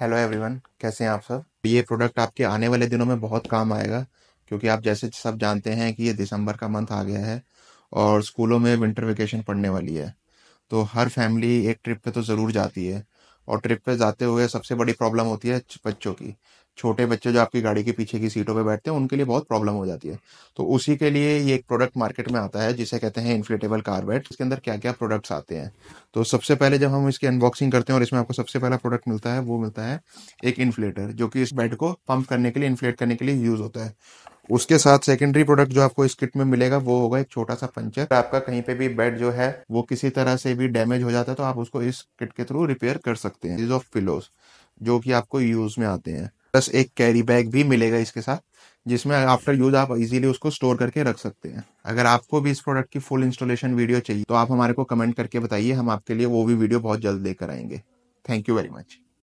hello everyone कैसे हैं आप सब ये प्रोडक्ट आपके आने वाले दिनों में बहुत काम आएगा क्योंकि आप जैसे सब जानते हैं कि ये दिसंबर का मंथ आ गया है और स्कूलों में विंटर वेकेशन पड़ने वाली है तो हर फैमिली एक ट्रिप पे तो ज़रूर जाती है और ट्रिप पे जाते हुए सबसे बड़ी प्रॉब्लम होती है बच्चों की छोटे बच्चे जो आपकी गाड़ी के पीछे की सीटों पे बैठते हैं उनके लिए बहुत प्रॉब्लम हो जाती है तो उसी के लिए ये एक प्रोडक्ट मार्केट में आता है जिसे कहते हैं इन्फ्लेटेबल कारबेट इसके अंदर क्या क्या प्रोडक्ट्स आते हैं तो सबसे पहले जब हम इसकी अनबॉक्सिंग करते हैं और इसमें आपको सबसे पहला प्रोडक्ट मिलता है वो मिलता है एक इन्फ्लेटर जो कि इस बेड को पंप करने के लिए इन्फ्लेट करने के लिए यूज होता है उसके साथ सेकेंडरी प्रोडक्ट जो आपको इस किट में मिलेगा वो होगा एक छोटा सा पंचर आपका कहीं पे भी बेड जो है वो किसी तरह से भी डैमेज हो जाता है तो आप उसको इस किट के थ्रू रिपेयर कर सकते हैं ऑफ पिलोज जो कि आपको यूज में आते हैं प्लस एक कैरी बैग भी मिलेगा इसके साथ जिसमें आफ्टर यूज आप इजीली उसको स्टोर करके रख सकते हैं अगर आपको भी इस प्रोडक्ट की फुल इंस्टॉलेशन वीडियो चाहिए तो आप हमारे को कमेंट करके बताइए हम आपके लिए वो भी वीडियो बहुत जल्द लेकर आएंगे थैंक यू वेरी मच